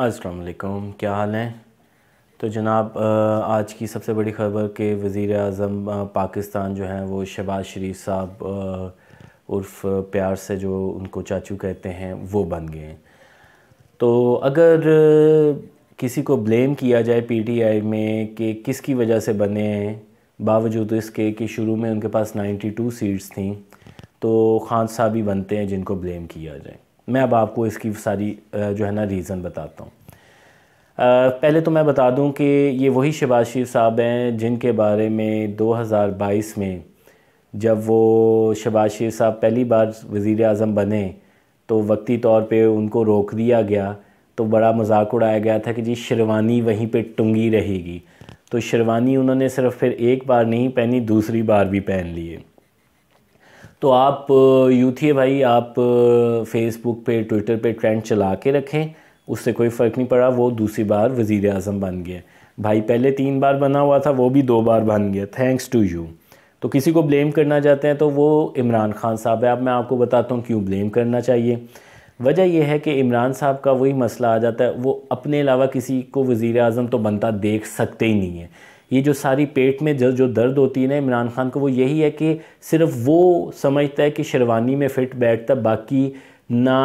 अस्सलाम क्या हाल है तो जनाब आज की सबसे बड़ी ख़बर के वज़ी अजम पाकिस्तान जो हैं वो शहबाज शरीफ साहब उर्फ प्यार से जो उनको चाचू कहते हैं वो बन गए हैं तो अगर किसी को ब्लेम किया जाए पीटीआई में कि किसकी वजह से बने हैं बावजूद इसके कि शुरू में उनके पास 92 सीट्स थी तो खान साहब ही बनते हैं जिनको ब्लेम किया जाए मैं अब आपको इसकी सारी जो है ना रीज़न बताता हूँ पहले तो मैं बता दूं कि ये वही शबाज शरीफ साहब हैं जिनके बारे में 2022 में जब वो शबाज शरीफ साहब पहली बार वज़ी अजम बने तो वक्ती तौर पे उनको रोक दिया गया तो बड़ा मजाक उड़ाया गया था कि जी शेरवानी वहीं पे टुंगी रहेगी तो शेरवानी उन्होंने सिर्फ फिर एक बार नहीं पहनी दूसरी बार भी पहन लिए तो आप यूथिए भाई आप फेसबुक पे ट्विटर पे ट्रेंड चला के रखें उससे कोई फ़र्क नहीं पड़ा वो दूसरी बार वज़ी अजम बन गया भाई पहले तीन बार बना हुआ था वो भी दो बार बन गया थैंक्स टू यू तो किसी को ब्लेम करना चाहते हैं तो वो इमरान खान साहब है अब मैं आपको बताता हूँ क्यों ब्लेम करना चाहिए वजह यह है कि इमरान साहब का वही मसला आ जाता है वो अपने अलावा किसी को वज़ी अजम तो बनता देख सकते ही नहीं है ये जो सारी पेट में जो जो दर्द होती है ना इमरान खान को वो यही है कि सिर्फ वो समझता है कि शेरवानी में फ़िट बैठता बाकी ना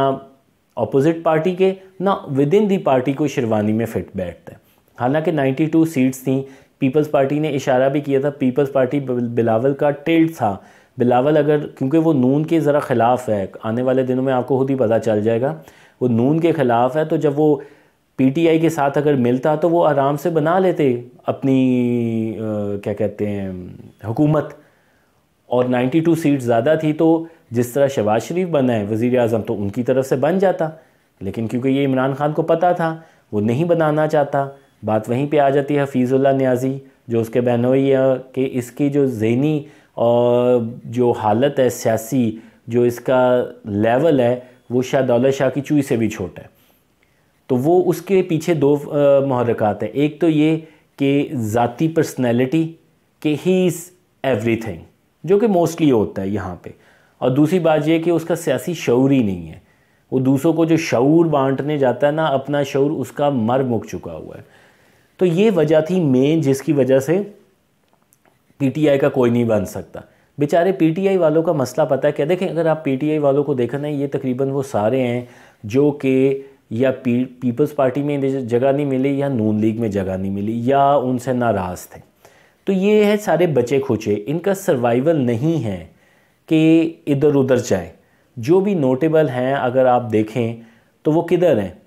अपोज़िट पार्टी के ना विद इन दी पार्टी को शेरवानी में फ़िट बैठता है हालांकि 92 सीट्स थी पीपल्स पार्टी ने इशारा भी किया था पीपल्स पार्टी बिलावल का टिल्ट था बिलावल अगर क्योंकि वो नून के ज़रा ख़िलाफ़ है आने वाले दिनों में आपको खुद ही पता चल जाएगा वो नून के ख़िलाफ़ है तो जब वो पीटीआई के साथ अगर मिलता तो वो आराम से बना लेते अपनी आ, क्या कहते हैं हुकूमत और 92 सीट ज़्यादा थी तो जिस तरह शबाज शरीफ बना है वज़ी अजम तो उनकी तरफ से बन जाता लेकिन क्योंकि ये इमरान खान को पता था वो नहीं बनाना चाहता बात वहीं पे आ जाती है हफीज़ुल्ला न्याजी जो उसके बहनोई है कि इसकी जो जहनी और जो हालत है सियासी जो इसका लेवल है वो शाह दौलत शाह की चूई से भी छोटा है तो वो उसके पीछे दो महरक़ात हैं एक तो ये कि ज़ाती पर्सनैलिटी के ही इज़ एवरी थिंग जो कि मोस्टली होता है यहाँ पर और दूसरी बात यह कि उसका सियासी शौर ही नहीं है वो दूसरों को जो शौर बांटने जाता है ना अपना शौर उसका मर मुक चुका हुआ है तो ये वजह थी मेन जिसकी वजह से पीटीआई का कोई नहीं बन सकता बेचारे पीटीआई वालों का मसला पता है क्या देखें अगर आप पीटीआई वालों को देखा ना ये तकरीबन वो सारे हैं जो कि या पी, पीपल्स पार्टी में जगह नहीं मिली या नून लीग में जगह नहीं मिली या उनसे नाराज़ थे तो ये है सारे बचे खोचे इनका सर्वाइवल नहीं है कि इधर उधर जाए जो भी नोटेबल हैं अगर आप देखें तो वो किधर हैं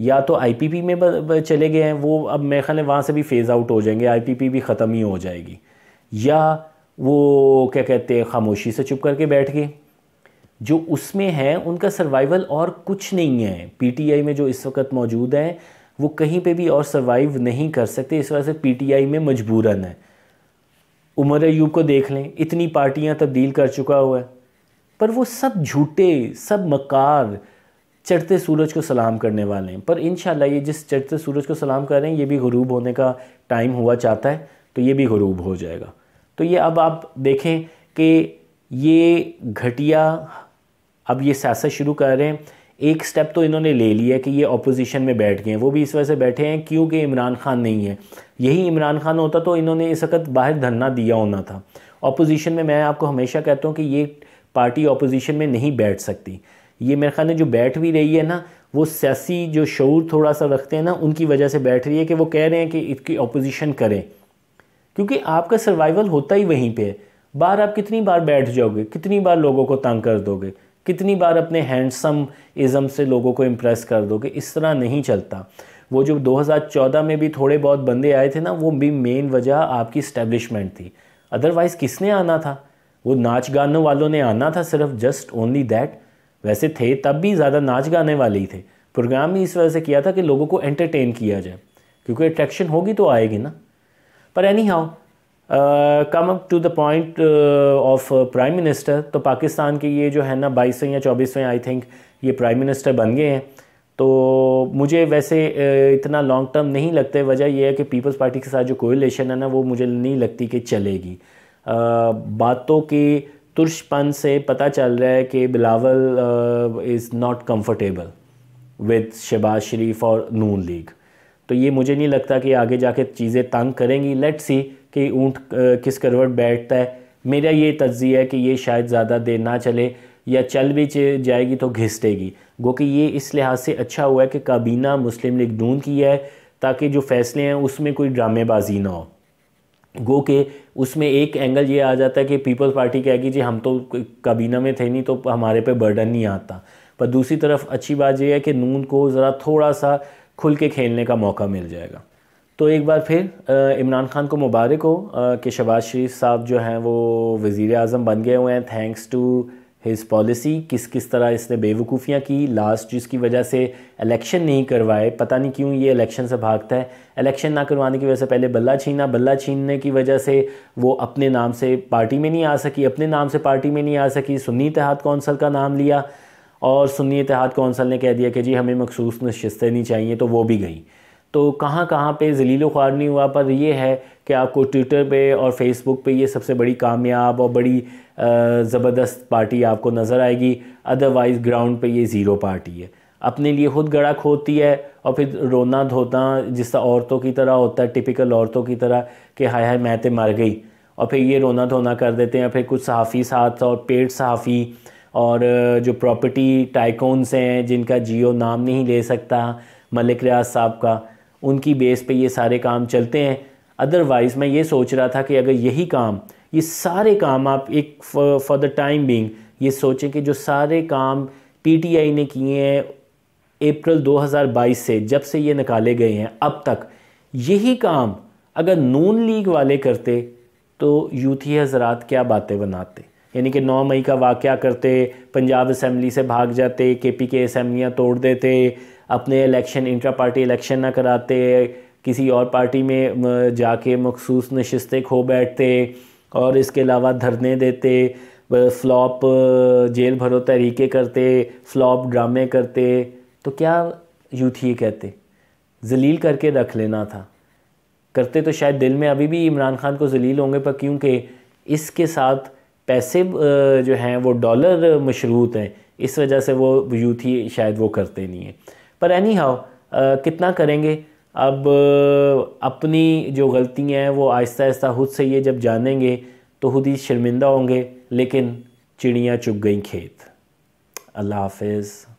या तो आईपीपी में चले गए हैं वो अब मेरे ख्याल वहाँ से भी फ़ेज़ आउट हो जाएंगे आईपीपी भी ख़त्म ही हो जाएगी या वो क्या कहते हैं खामोशी से चुप करके बैठ गए जो उसमें हैं उनका सर्वाइवल और कुछ नहीं है पीटीआई में जो इस वक्त मौजूद हैं वो कहीं पे भी और सर्वाइव नहीं कर सकते इस वजह से पीटीआई में मजबूरन है उमर अयूब को देख लें इतनी पार्टियां तब्दील कर चुका हुआ है पर वो सब झूठे सब मकार चढ़ते सूरज को सलाम करने वाले हैं पर इन ये जिस चढ़ते सूरज को सलाम कर रहे हैं ये भी गरूब होने का टाइम हुआ चाहता है तो ये भी गरूब हो जाएगा तो ये अब आप देखें कि ये घटिया अब ये सियासत शुरू कर रहे हैं एक स्टेप तो इन्होंने ले लिया कि ये अपोजिशन में बैठ गए हैं वो भी इस वजह से बैठे हैं क्योंकि इमरान खान नहीं है यही इमरान खान होता तो इन्होंने इस वक्त बाहर धरना दिया होना था अपोजिशन में मैं आपको हमेशा कहता हूँ कि ये पार्टी अपोजिशन में नहीं बैठ सकती ये मेरे ख्याल में जो बैठ भी रही है ना वो सियासी जो शूर थोड़ा सा रखते हैं ना उनकी वजह से बैठ रही है कि वो कह रहे हैं कि इसकी अपोजिशन करें क्योंकि आपका सर्वाइवल होता ही वहीं पर है बार आप कितनी बार बैठ जाओगे कितनी बार लोगों को तंग कर दोगे कितनी बार अपने हैंडसम इज़म से लोगों को इम्प्रेस कर दोगे इस तरह नहीं चलता वो जो 2014 में भी थोड़े बहुत बंदे आए थे ना वो भी मेन वजह आपकी स्टैब्लिशमेंट थी अदरवाइज़ किसने आना था वो नाच गानों वालों ने आना था सिर्फ जस्ट ओनली दैट वैसे थे तब भी ज़्यादा नाच गाने वाले ही थे प्रोग्राम भी इस वजह से किया था कि लोगों को एंटरटेन किया जाए क्योंकि अट्रैक्शन होगी तो आएगी ना पर anyhow come up to the point of prime minister तो पाकिस्तान के ये जो है ना बाईसवें या चौबीसवें आई थिंक ये प्राइम मिनिस्टर बन गए हैं तो मुझे वैसे इतना लॉन्ग टर्म नहीं लगता है वजह यह है कि पीपल्स पार्टी के साथ जो कोयलेशन है ना वो मुझे नहीं लगती कि चलेगी बातों के तुर्शपन से पता चल रहा है कि Bilawal is not comfortable with Shahbaz Sharif और नून लीग तो ये मुझे नहीं लगता कि आगे जाके चीज़ें तंग करेंगी लेट्स सी कि ऊँट किस करवट बैठता है मेरा ये तजी है कि ये शायद ज़्यादा देर ना चले या चल भी जाएगी तो घिसटेगी गो कि ये इस लिहाज से अच्छा हुआ है कि काबीना मुस्लिम लीग नून की है ताकि जो फैसले हैं उसमें कोई ड्रामेबाजी ना हो गो के उसमें एक एंगल ये आ जाता है कि पीपल्स पार्टी कहेगी जी हम तो काबीना में थे नहीं तो हमारे पे बर्डन नहीं आता पर दूसरी तरफ अच्छी बात यह है कि नून को ज़रा थोड़ा सा खुल के खेलने का मौका मिल जाएगा तो एक बार फिर इमरान खान को मुबारक हो कि शबाज शरीफ साहब जो हैं वो वज़ी अजम बन गए हुए हैं थैंक्स टू हिज़ पॉलिसी किस किस तरह इसने बेवकूफ़ियाँ की लास्ट जिसकी वजह से इलेक्शन नहीं करवाए पता नहीं क्यों ये इलेक्शन से भागता है इलेक्शन ना करवाने की वजह से पहले बल्ला छीना बल्ला छीनने की वजह से वो अपने नाम से पार्टी में नहीं आ सकी अपने नाम से पार्टी में नहीं आ सकी सुन्नी इतिहाद कौंसल का नाम लिया और सुन्नी इतिहाद कौंसल ने कह दिया कि जी हमें मखसूस नशस्तें नहीं चाहिए तो वो भी गई तो कहाँ कहाँ पे जलील ख्वार नहीं हुआ पर यह है कि आपको ट्विटर पे और फेसबुक पे ये सबसे बड़ी कामयाब और बड़ी ज़बरदस्त पार्टी आपको नज़र आएगी अदरवाइज़ ग्राउंड पे ये ज़ीरो पार्टी है अपने लिए खुद गड़ा खोती है और फिर रोना धोना जिस तरह औरतों की तरह होता है टिपिकल औरतों की तरह कि हाय हाय मैं तो मर गई और फिर ये रोना धोना कर देते हैं फिर कुछ सहाफ़ी साथ और पेड सहाफ़ी और जो प्रॉपर्टी टाइकोन्स हैं जिनका जियो नाम नहीं ले सकता मलिक रियाज साहब का उनकी बेस पे ये सारे काम चलते हैं अदरवाइज़ मैं ये सोच रहा था कि अगर यही काम ये सारे काम आप एक फॉर द टाइम बींग ये सोचें कि जो सारे काम पीटीआई ने किए हैं अप्रैल 2022 से जब से ये निकाले गए हैं अब तक यही काम अगर नून लीग वाले करते तो यूथी हजरात क्या बातें बनाते यानी कि 9 मई का वाक़ करते पंजाब असम्बली से भाग जाते के पी के असम्बलियाँ तोड़ देते अपने इलेक्शन इंट्रा पार्टी इलेक्शन ना कराते किसी और पार्टी में जाके मखसूस नशस्तें खो बैठते और इसके अलावा धरने देते फ्लॉप जेल भरो तरीके करते फ्लॉप ड्रामे करते तो क्या यूथ ये कहते जलील करके रख लेना था करते तो शायद दिल में अभी भी इमरान खान को जलील होंगे पर क्योंकि इसके साथ पैसे जो हैं वो डॉलर मशरूत हैं इस वजह से वो यूथ ही शायद वो करते नहीं हैं पर एनी हाउ uh, कितना करेंगे अब uh, अपनी जो गलतियाँ हैं वो आहिस्ता आहिस्ता खुद से ये जब जानेंगे तो खुद ही शर्मिंदा होंगे लेकिन चिड़ियाँ चुग गई खेत अल्लाह हाफिज़